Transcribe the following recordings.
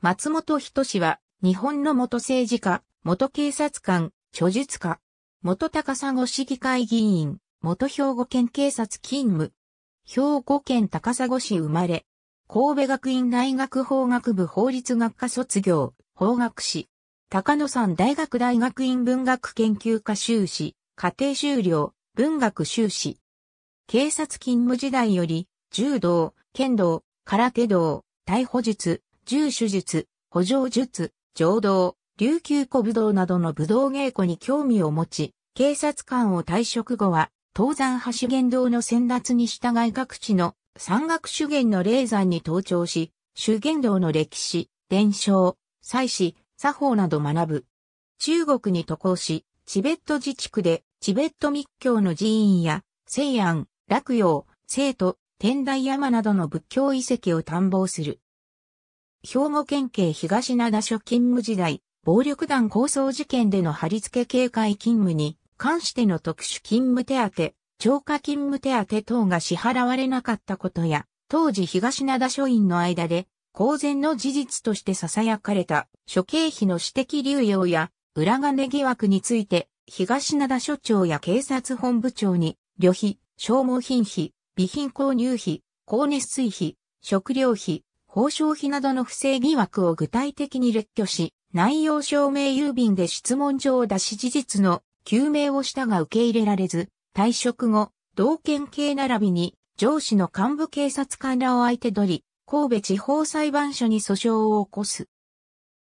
松本人志は、日本の元政治家、元警察官、著述家、元高砂市議会議員、元兵庫県警察勤務、兵庫県高砂市生まれ、神戸学院大学法学部法律学科卒業、法学士、高野山大学大学院文学研究科修士、家庭修了、文学修士。警察勤務時代より、柔道、剣道、空手道、逮捕術、重手術、補助術、浄道、琉球古武道などの武道稽古に興味を持ち、警察官を退職後は、東山橋原道の先達に従い各地の山岳修験の霊山に登頂し、修験道の歴史、伝承、祭祀、作法など学ぶ。中国に渡航し、チベット自治区でチベット密教の寺院や、西安、洛陽、生徒、天台山などの仏教遺跡を探訪する。兵庫県警東灘署勤務時代、暴力団抗争事件での貼り付け警戒勤務に関しての特殊勤務手当、超過勤務手当等が支払われなかったことや、当時東灘署員の間で公然の事実として囁かれた諸経費の私的流用や裏金疑惑について東灘署長や警察本部長に旅費、消耗品費、備品購入費、高熱水費、食料費、報奨費などの不正疑惑を具体的に列挙し、内容証明郵便で質問状を出し事実の究明をしたが受け入れられず、退職後、同県警並びに上司の幹部警察官らを相手取り、神戸地方裁判所に訴訟を起こす。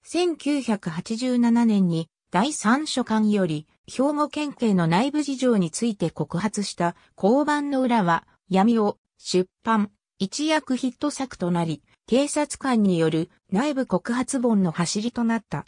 1987年に第三所管より兵庫県警の内部事情について告発した交番の裏は闇を出版一躍ヒット作となり警察官による内部告発本の走りとなった。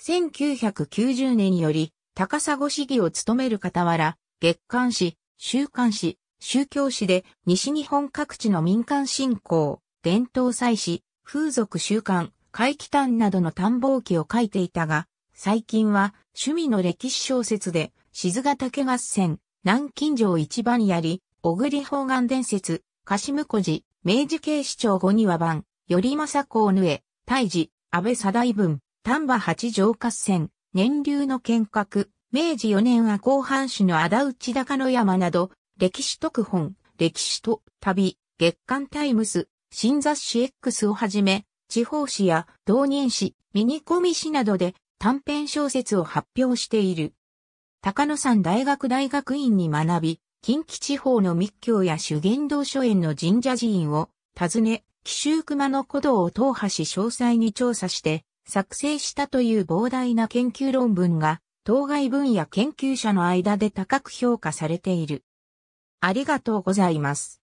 1990年より、高砂市議を務める傍ら、月刊誌、週刊誌、宗教誌で西日本各地の民間信仰、伝統祭祀、風俗習慣、怪奇譚などの探訪記を書いていたが、最近は趣味の歴史小説で、静ヶ岳合戦、南京城一番槍、小栗方眼伝説、カシムコジ、明治警視庁後には番、頼政公ぬえ、大治、安倍左大文、丹波八条合戦、年流の剣閣、明治4年は後半種の仇内高野山など、歴史特本、歴史と旅、月刊タイムス、新雑誌 X をはじめ、地方誌や同人誌、ミニコミ誌などで短編小説を発表している。高野山大学大学院に学び、近畿地方の密教や修験道書園の神社寺院を訪ね、奇襲熊の古道を踏破し詳細に調査して作成したという膨大な研究論文が、当該分野研究者の間で高く評価されている。ありがとうございます。